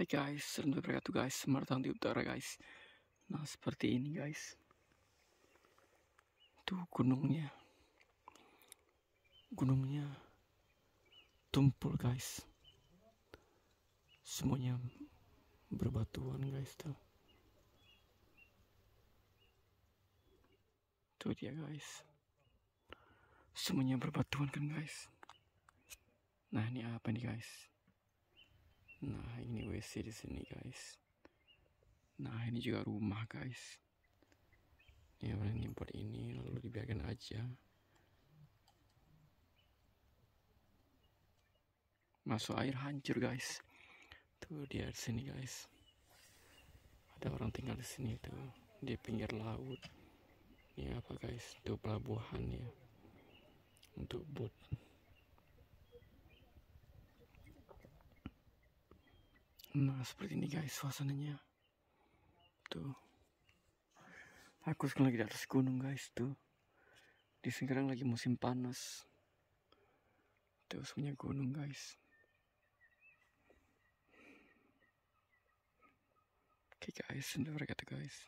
Hai guys, selamat berkatu guys, selamat datang di utara guys Nah seperti ini guys Tuh gunungnya Gunungnya Tumpul guys Semuanya berbatuan guys tuh Tuh dia guys Semuanya berbatuan kan guys Nah ini apa nih guys Nah, ini WC di sini, guys. Nah, ini juga rumah, guys. Ini orang yang buat ini lalu dibiarkan aja. Masuk air hancur, guys. Tuh dia di sini, guys. Ada orang tinggal di sini tuh, di pinggir laut. Ini apa, guys? Itu pelabuhan ya. Untuk boat. Nah seperti ini guys suasananya Tuh Aku sekarang lagi di atas gunung guys tuh Di sekarang lagi musim panas Tuh semuanya gunung guys Oke okay, guys, sendiri forget guys